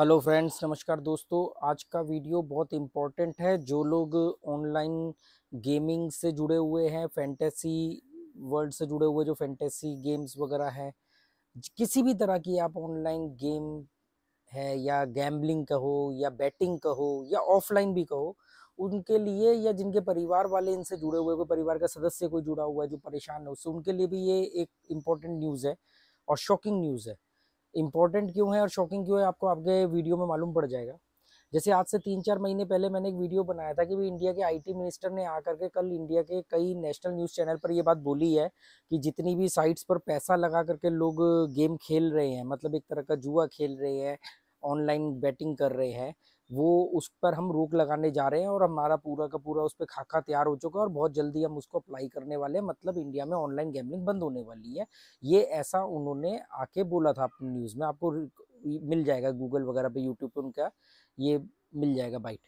hello friends नमस्कार दोस्तों आज का वीडियो बहुत इम्पोर्टेंट है जो लोग ऑनलाइन गेमिंग से जुड़े हुए हैं फैंटेसी वर्ल्ड से जुड़े हुए जो फैंटेसी गेम्स वगैरह हैं किसी भी तरह की आप ऑनलाइन गेम है या गैम्बलिंग कहो या बैटिंग कहो या ऑफलाइन भी कहो उनके लिए या जिनके परिवार वाले इनसे जुड़े हुए कोई परिवार का सदस्य कोई जुड़ा हुआ है जो परेशान है उससे उनके लिए भी ये एक इम्पॉर्टेंट न्यूज़ है और शॉकिंग न्यूज़ है इंपॉर्टेंट क्यों है और शॉकिंग क्यों है आपको आपके वीडियो में मालूम पड़ जाएगा जैसे आज से तीन चार महीने पहले मैंने एक वीडियो बनाया था कि भी इंडिया के आईटी मिनिस्टर ने आकर के कल इंडिया के कई नेशनल न्यूज़ चैनल पर ये बात बोली है कि जितनी भी साइट्स पर पैसा लगा करके लोग गेम खेल रहे हैं मतलब एक तरह का जुआ खेल रहे हैं ऑनलाइन बेटिंग कर रहे हैं वो उस पर हम रोक लगाने जा रहे हैं और हमारा पूरा का पूरा उस पर खाका तैयार हो चुका है और बहुत जल्दी हम उसको अप्लाई करने वाले हैं मतलब इंडिया में ऑनलाइन गेमिंग बंद होने वाली है ये ऐसा उन्होंने आके बोला था अपनी न्यूज़ में आपको मिल जाएगा गूगल वगैरह पे यूट्यूब पे उनका ये मिल जाएगा बाइट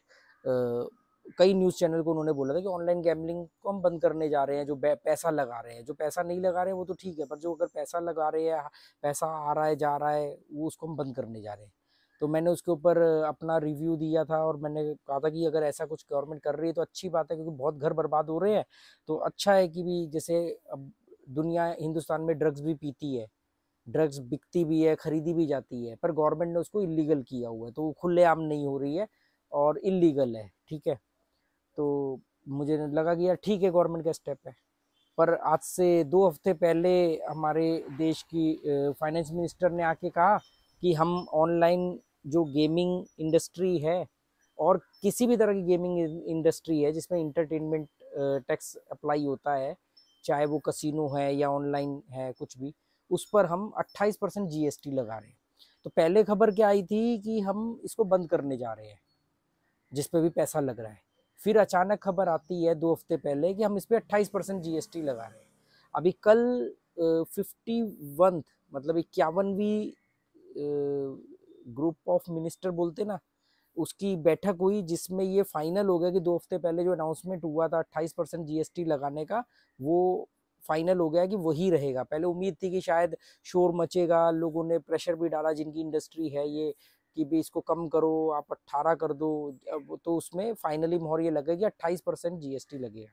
कई न्यूज़ चैनल को उन्होंने बोला था कि ऑनलाइन गैमलिंग को हम बंद करने जा रहे हैं जो पैसा लगा रहे हैं जो पैसा नहीं लगा रहे हैं वो तो ठीक है पर जो अगर पैसा लगा रहे हैं पैसा आ रहा है जा रहा है वो उसको हम बंद करने जा रहे हैं तो मैंने उसके ऊपर अपना रिव्यू दिया था और मैंने कहा था कि अगर ऐसा कुछ गवर्नमेंट कर रही है तो अच्छी बात है क्योंकि बहुत घर बर्बाद हो रहे हैं तो अच्छा है कि भी जैसे अब दुनिया हिंदुस्तान में ड्रग्स भी पीती है ड्रग्स बिकती भी है खरीदी भी जाती है पर गवर्नमेंट ने उसको इलीगल किया हुआ है तो खुलेआम नहीं हो रही है और इलीगल है ठीक है तो मुझे लगा कि यार ठीक है गवर्नमेंट का स्टेप है पर आज से दो हफ्ते पहले हमारे देश की फाइनेंस मिनिस्टर ने आके कहा कि हम ऑनलाइन जो गेमिंग इंडस्ट्री है और किसी भी तरह की गेमिंग इंडस्ट्री है जिसमें इंटरटेनमेंट टैक्स अप्लाई होता है चाहे वो कसिनो है या ऑनलाइन है कुछ भी उस पर हम 28 परसेंट जी लगा रहे हैं तो पहले खबर क्या आई थी कि हम इसको बंद करने जा रहे हैं जिस पर भी पैसा लग रहा है फिर अचानक खबर आती है दो हफ्ते पहले कि हम इस पर अट्ठाईस परसेंट जी लगा रहे हैं अभी कल फिफ्टी वंथ मतलब इक्यावनवीं ग्रुप ऑफ मिनिस्टर बोलते ना उसकी बैठक हुई जिसमें ये फाइनल हो गया कि दो हफ्ते पहले जो अनाउंसमेंट हुआ था 28 परसेंट जी लगाने का वो फाइनल हो गया कि वही रहेगा पहले उम्मीद थी कि शायद शोर मचेगा लोगों ने प्रेशर भी डाला जिनकी इंडस्ट्री है ये कि भी इसको कम करो आप 18 कर दो तो उसमें फाइनली मोहर ये लगेगी 28 परसेंट जी लगेगा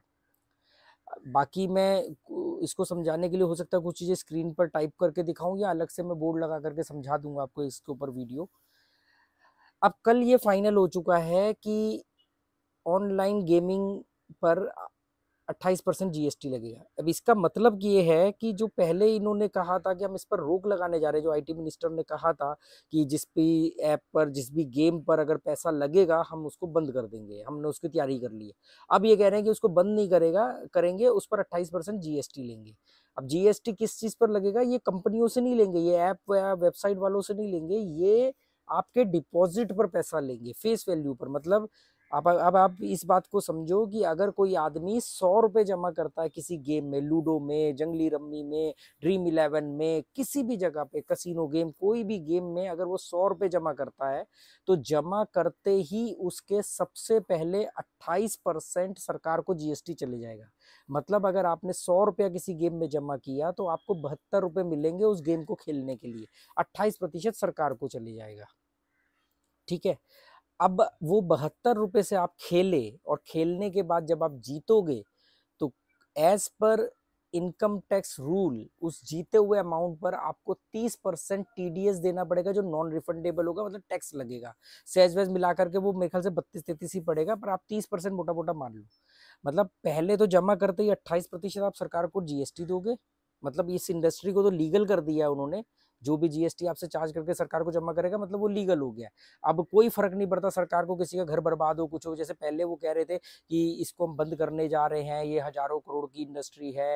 बाकी मैं इसको समझाने के लिए हो सकता है कुछ चीज़ें स्क्रीन पर टाइप करके दिखाऊं या अलग से मैं बोर्ड लगा करके समझा दूंगा आपको इसके ऊपर वीडियो अब कल ये फाइनल हो चुका है कि ऑनलाइन गेमिंग पर अट्ठाईस परसेंट जीएसटी लगेगा अब इसका मतलब ये है कि जो पहले इन्होंने कहा था कि हम इस पर रोक लगाने जा रहे हैं जो आईटी मिनिस्टर ने कहा था कि जिस भी ऐप पर जिस भी गेम पर अगर पैसा लगेगा हम उसको बंद कर देंगे हमने उसकी तैयारी कर ली है अब ये कह रहे हैं कि उसको बंद नहीं करेगा करेंगे उस पर अट्ठाईस परसेंट जीएसटी लेंगे अब जीएसटी किस चीज़ पर लगेगा ये कंपनियों से नहीं लेंगे ये ऐप या वेबसाइट वालों से नहीं लेंगे ये आपके डिपॉजिट पर पैसा लेंगे फेस वैल्यू पर मतलब आप अब आप इस बात को समझो कि अगर कोई आदमी सौ रुपये जमा करता है किसी गेम में लूडो में जंगली रम्मी में ड्रीम इलेवन में किसी भी जगह पे कसिनो गेम कोई भी गेम में अगर वो सौ रुपये जमा करता है तो जमा करते ही उसके सबसे पहले अट्ठाईस परसेंट सरकार को जीएसटी चले जाएगा मतलब अगर आपने सौ रुपया किसी गेम में जमा किया तो आपको बहत्तर रुपये मिलेंगे उस गेम को खेलने के लिए अट्ठाईस प्रतिशत सरकार को चले जाएगा ठीक है अब वो बहत्तर रुपये से आप खेले और खेलने के बाद जब आप जीतोगे तो as per income tax rule उस जीते हुए अमाउंट पर आपको 30 परसेंट टी देना पड़ेगा जो नॉन रिफंडेबल होगा मतलब टैक्स लगेगा सेज वेज मिला करके वो मेरे ख्याल से बत्तीस तैतीस ही पड़ेगा पर आप 30 परसेंट मोटा मोटा मान लो मतलब पहले तो जमा करते ही 28 प्रतिशत आप सरकार को जीएसटी दोगे मतलब इस इंडस्ट्री को तो लीगल कर दिया उन्होंने जो भी जीएसटी आपसे चार्ज करके सरकार को जमा करेगा मतलब वो लीगल हो गया अब कोई फर्क नहीं पड़ता सरकार को किसी का घर बर्बाद हो कुछ हो जैसे पहले वो कह रहे थे कि इसको हम बंद करने जा रहे हैं ये हजारों करोड़ की इंडस्ट्री है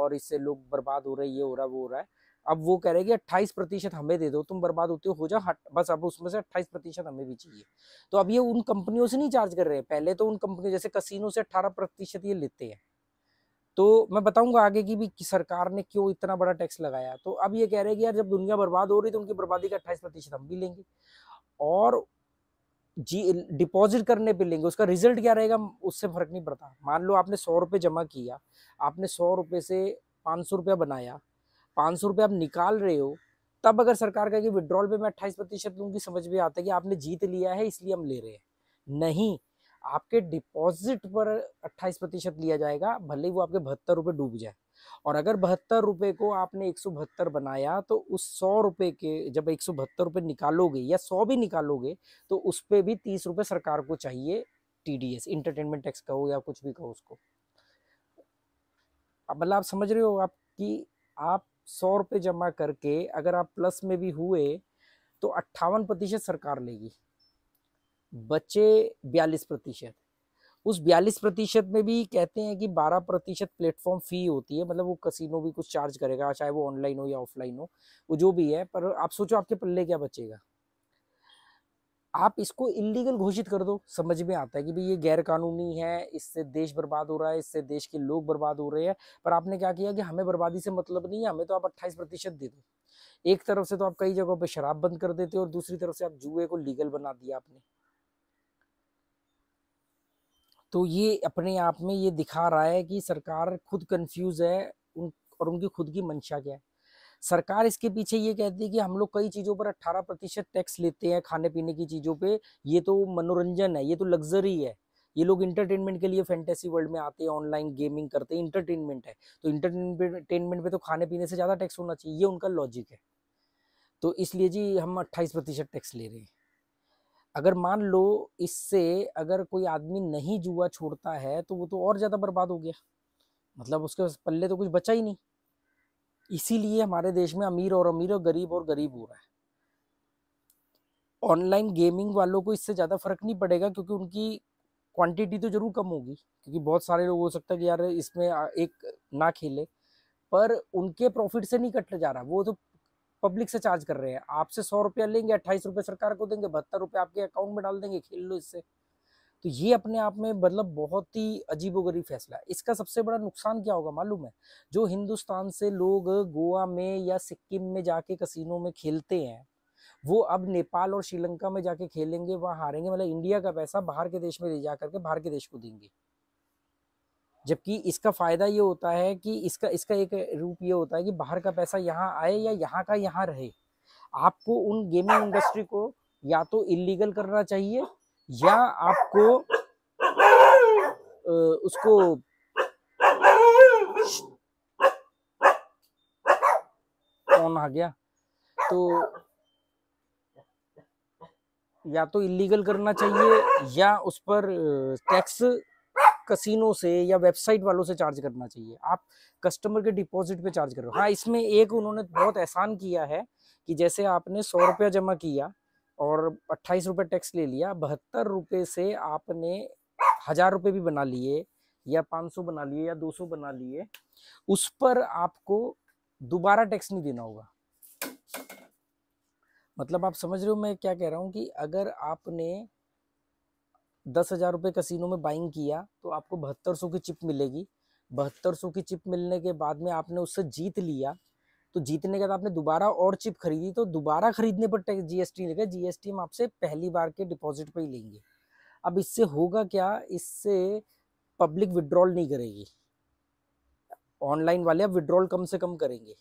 और इससे लोग बर्बाद हो रहे ये हो रहा है वो हो रहा है अब वो कह रहे कि अट्ठाईस प्रतिशत हमें दे दो तुम बर्बाद होते हो जा हट बस अब उसमें से अट्ठाईस प्रतिशत हमें भी चाहिए तो अब ये उन कंपनियों से नहीं चार्ज कर रहे हैं पहले तो उन कंपनियों जैसे कसिनो से अट्ठारह प्रतिशत ये लेते हैं तो मैं बताऊंगा आगे की भी कि सरकार ने क्यों इतना बड़ा टैक्स लगाया तो अब ये कह रहे हैं कि यार जब दुनिया बर्बाद हो रही तो उनकी बर्बादी का अट्ठाईस प्रतिशत हम भी लेंगे और जी डिपॉजिट करने पे लेंगे उसका रिजल्ट क्या रहेगा उससे फर्क नहीं पड़ता मान लो आपने सौ रुपये जमा किया आपने सौ रुपये से पाँच सौ रुपया बनाया पाँच सौ रुपये आप निकाल रहे हो तब अगर सरकार कहेगी विड्रॉल पे मैं अट्ठाईस प्रतिशत लूँगी समझ में आता है कि आपने जीत लिया है इसलिए हम ले रहे हैं नहीं आपके डिपॉजिट पर 28 प्रतिशत लिया जाएगा भले ही वो आपके बहत्तर रुपये डूब जाए और अगर बहत्तर रुपये को आपने एक सौ बहत्तर बनाया तो उस सौ रुपये के जब एक सौ बहत्तर रुपये निकालोगे या सौ भी निकालोगे तो उस पर भी तीस रुपये सरकार को चाहिए T D S entertainment tax कहो या कुछ भी कहो उसको मतलब आप समझ रहे हो आप कि आप सौ रुपये जमा करके अगर आप प्लस में भी हुए तो अट्ठावन प्रतिशत सरकार लेगी बच्चे बयालीस प्रतिशत उस बयालीस प्रतिशत में भी कहते हैं कि बारह प्रतिशत प्लेटफॉर्म फ़ी होती है मतलब वो कसिनो भी कुछ चार्ज करेगा चाहे वो ऑनलाइन हो या ऑफलाइन हो वो जो भी है पर आप सोचो आपके पल्ले क्या बचेगा आप इसको इलीगल घोषित कर दो समझ में आता है कि भाई ये गैर कानूनी है इससे देश बर्बाद हो रहा है इससे देश के लोग बर्बाद हो रहे हैं पर आपने क्या किया कि हमें बर्बादी से मतलब नहीं है हमें तो आप अट्ठाईस प्रतिशत दे दो एक तरफ से तो आप कई जगहों पर शराब बंद कर देते हो और दूसरी तरफ से आप जुए को लीगल बना दिया आपने तो ये अपने आप में ये दिखा रहा है कि सरकार खुद कंफ्यूज है उन और उनकी खुद की मंशा क्या है सरकार इसके पीछे ये कहती है कि हम लोग कई चीज़ों पर 18 प्रतिशत टैक्स लेते हैं खाने पीने की चीज़ों पे ये तो मनोरंजन है ये तो लग्जरी है ये लोग इंटरटेनमेंट के लिए फैंटेसी वर्ल्ड में आते हैं ऑनलाइन गेमिंग करते हैं इंटरटेनमेंट है तो इंटरटेनमेंट पे तो खाने पीने से ज़्यादा टैक्स होना चाहिए ये उनका लॉजिक है तो इसलिए जी हम अट्ठाईस टैक्स ले रहे हैं अगर मान लो इससे अगर कोई आदमी नहीं जुआ छोड़ता है तो वो तो और ज़्यादा बर्बाद हो गया मतलब उसके पल्ले तो कुछ बचा ही नहीं इसीलिए हमारे देश में अमीर और अमीर और गरीब और गरीब हो रहा है ऑनलाइन गेमिंग वालों को इससे ज़्यादा फर्क नहीं पड़ेगा क्योंकि उनकी क्वांटिटी तो जरूर कम होगी क्योंकि बहुत सारे लोग हो सकता है कि यार इसमें एक ना खेले पर उनके प्रॉफिट से नहीं कट जा रहा वो तो पब्लिक से चार्ज कर रहे हैं आपसे सौ रुपया लेंगे अट्ठाईस रुपये सरकार को देंगे बहत्तर रुपये आपके अकाउंट में डाल देंगे खेल लो इससे तो ये अपने आप में मतलब बहुत ही अजीबोगरीब फैसला है इसका सबसे बड़ा नुकसान क्या होगा मालूम है जो हिंदुस्तान से लोग गोवा में या सिक्किम में जाके कसिनो में खेलते हैं वो अब नेपाल और श्रीलंका में जाके खेलेंगे वहाँ हारेंगे मतलब इंडिया का पैसा बाहर के देश में ले जा करके बाहर के देश को देंगे जबकि इसका फ़ायदा ये होता है कि इसका इसका एक रूप ये होता है कि बाहर का पैसा यहाँ आए या यहाँ का यहाँ रहे आपको उन गेमिंग इंडस्ट्री को या तो इलीगल करना चाहिए या आपको उसको कौन आ गया तो या तो इलीगल करना चाहिए या उस पर टैक्स कसिनो से या वेबसाइट वालों से चार्ज करना चाहिए आप कस्टमर के डिपॉजिट पे चार्ज कर रहे हो हाँ इसमें एक उन्होंने बहुत एहसान किया है कि जैसे आपने सौ रुपया जमा किया और अट्ठाईस रुपये टैक्स ले लिया बहत्तर रुपये से आपने हज़ार रुपये भी बना लिए या पाँच सौ बना लिए या दो सौ बना लिए उस पर आपको दोबारा टैक्स नहीं देना होगा मतलब आप समझ रहे हो मैं क्या कह रहा हूँ कि अगर आपने दस हज़ार रुपये कसिनो में बाइंग किया तो आपको बहत्तर सौ की चिप मिलेगी बहत्तर सौ की चिप मिलने के बाद में आपने उससे जीत लिया तो जीतने के बाद आपने दोबारा और चिप खरीदी तो दोबारा खरीदने पर टैक्स जी एस टी हम आपसे पहली बार के डिपॉजिट पर ही लेंगे अब इससे होगा क्या इससे पब्लिक विड्रॉल नहीं करेगी ऑनलाइन वाले अब विड्रॉल कम से कम करेंगे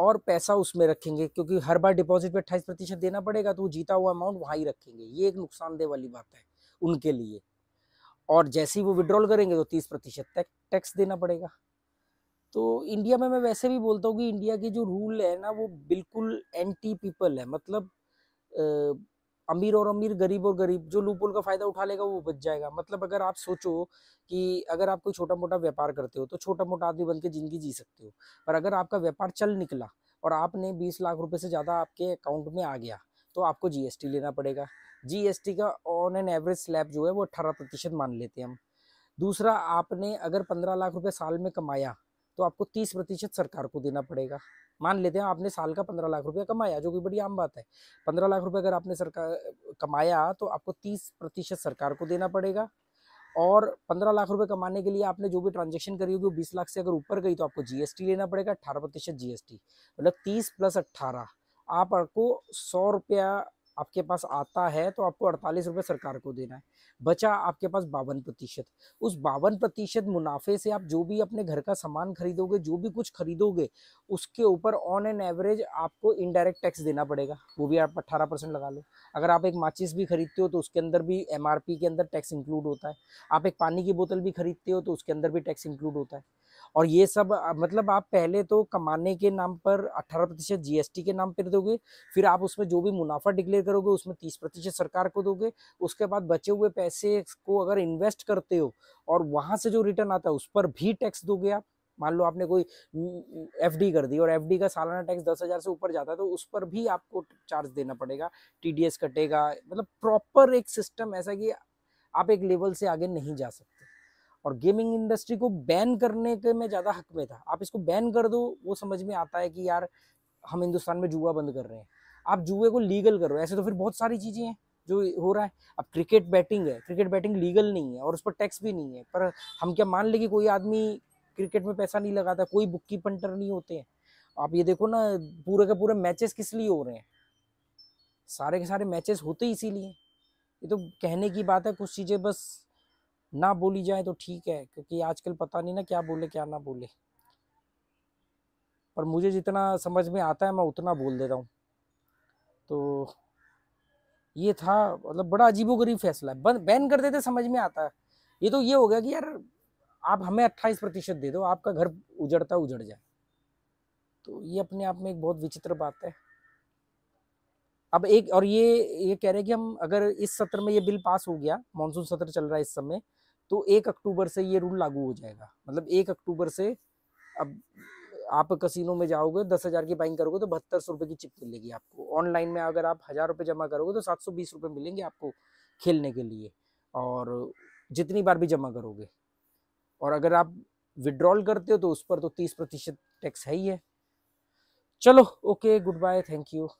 और पैसा उसमें रखेंगे क्योंकि हर बार डिपॉजिट पे अट्ठाईस प्रतिशत देना पड़ेगा तो वो जीता हुआ अमाउंट वहाँ ही रखेंगे ये एक नुकसानदेह वाली बात है उनके लिए और जैसे ही वो विड्रॉल करेंगे तो तीस प्रतिशत तक टैक्स देना पड़ेगा तो इंडिया में मैं वैसे भी बोलता हूँ कि इंडिया के जो रूल है ना वो बिल्कुल एंटी पीपल है मतलब अमीर और अमीर गरीब और गरीब जो लूपोल का फ़ायदा उठा लेगा वो बच जाएगा मतलब अगर आप सोचो कि अगर आप कोई छोटा मोटा व्यापार करते हो तो छोटा मोटा आदमी बन के ज़िंदगी जी सकते हो पर अगर आपका व्यापार चल निकला और आपने बीस लाख रुपये से ज़्यादा आपके अकाउंट में आ गया तो आपको जीएसटी लेना पड़ेगा जीएसटी का ऑन एन एवरेज स्लैब जो है वो अट्ठारह प्रतिशत मान लेते हैं हम दूसरा आपने अगर पंद्रह लाख रुपए साल में कमाया तो आपको तीस प्रतिशत सरकार को देना पड़ेगा मान लेते हैं आपने साल का पंद्रह लाख रुपया कमाया जो कि बड़ी आम बात है पंद्रह लाख रुपये अगर आपने सरकार कमाया तो आपको तीस प्रतिशत सरकार को देना पड़ेगा और पंद्रह लाख रुपए कमाने के लिए आपने जो भी ट्रांजेक्शन करी होगी वो बीस लाख से अगर ऊपर गई तो आपको जीएसटी लेना पड़ेगा अठारह प्रतिशत जीएसटी मतलब तीस प्लस अट्ठारह आप आपको सौ रुपया आपके पास आता है तो आपको अड़तालीस रुपये सरकार को देना है बचा आपके पास बावन प्रतिशत उस बावन प्रतिशत मुनाफे से आप जो भी अपने घर का सामान खरीदोगे जो भी कुछ खरीदोगे उसके ऊपर ऑन एन एवरेज आपको इनडायरेक्ट टैक्स देना पड़ेगा वो भी आप अट्ठारह परसेंट लगा लो अगर आप एक माचिस भी खरीदते हो तो उसके अंदर भी एम के अंदर टैक्स इंक्लूड होता है आप एक पानी की बोतल भी खरीदते हो तो उसके अंदर भी टैक्स इंक्लूड होता है और ये सब मतलब आप पहले तो कमाने के नाम पर अट्ठारह प्रतिशत जी के नाम पर दोगे फिर आप उसमें जो भी मुनाफा डिक्लेयर करोगे उसमें तीस प्रतिशत सरकार को दोगे उसके बाद बचे हुए पैसे को अगर इन्वेस्ट करते हो और वहाँ से जो रिटर्न आता है उस पर भी टैक्स दोगे आप मान लो आपने कोई एफ कर दी और एफ का सालाना टैक्स दस हज़ार से ऊपर जाता है तो उस पर भी आपको चार्ज देना पड़ेगा टी कटेगा मतलब प्रॉपर एक सिस्टम ऐसा कि आप एक लेवल से आगे नहीं जा सकते और गेमिंग इंडस्ट्री को बैन करने के में ज़्यादा हक में था आप इसको बैन कर दो वो समझ में आता है कि यार हम हिंदुस्तान में जुआ बंद कर रहे हैं आप जुए को लीगल करो ऐसे तो फिर बहुत सारी चीज़ें हैं जो हो रहा है अब क्रिकेट बैटिंग है क्रिकेट बैटिंग लीगल नहीं है और उस पर टैक्स भी नहीं है पर हम क्या मान लें कि कोई आदमी क्रिकेट में पैसा नहीं लगाता कोई बुक्की पंटर नहीं होते हैं आप ये देखो ना पूरे के पूरे मैचेस किस लिए हो रहे हैं सारे के सारे मैचेस होते ही इसीलिए ये तो कहने की बात है कुछ चीज़ें बस ना बोली जाए तो ठीक है क्योंकि आजकल पता नहीं ना क्या बोले क्या ना बोले पर मुझे जितना समझ में आता है मैं उतना बोल देता हूँ तो ये था मतलब बड़ा अजीबोगरीब फैसला है बैन कर देते समझ में आता है ये तो ये हो गया कि यार आप हमें अट्ठाईस प्रतिशत दे दो आपका घर उजड़ता उजड़ जाए तो ये अपने आप में एक बहुत विचित्र बात है अब एक और ये ये कह रहे हैं कि हम अगर इस सत्र में ये बिल पास हो गया मानसून सत्र चल रहा है इस समय तो एक अक्टूबर से ये रूल लागू हो जाएगा मतलब एक अक्टूबर से अब आप कसिनो में जाओगे दस हज़ार की बाइंग करोगे तो बहत्तर सौ रुपये की चिप मिलेगी आपको ऑनलाइन में अगर आप हज़ार रुपये जमा करोगे तो सात सौ बीस रुपये मिलेंगे आपको खेलने के लिए और जितनी बार भी जमा करोगे और अगर आप विड्रॉल करते हो तो उस पर तो तीस प्रतिशत टैक्स है ही है चलो okay goodbye thank you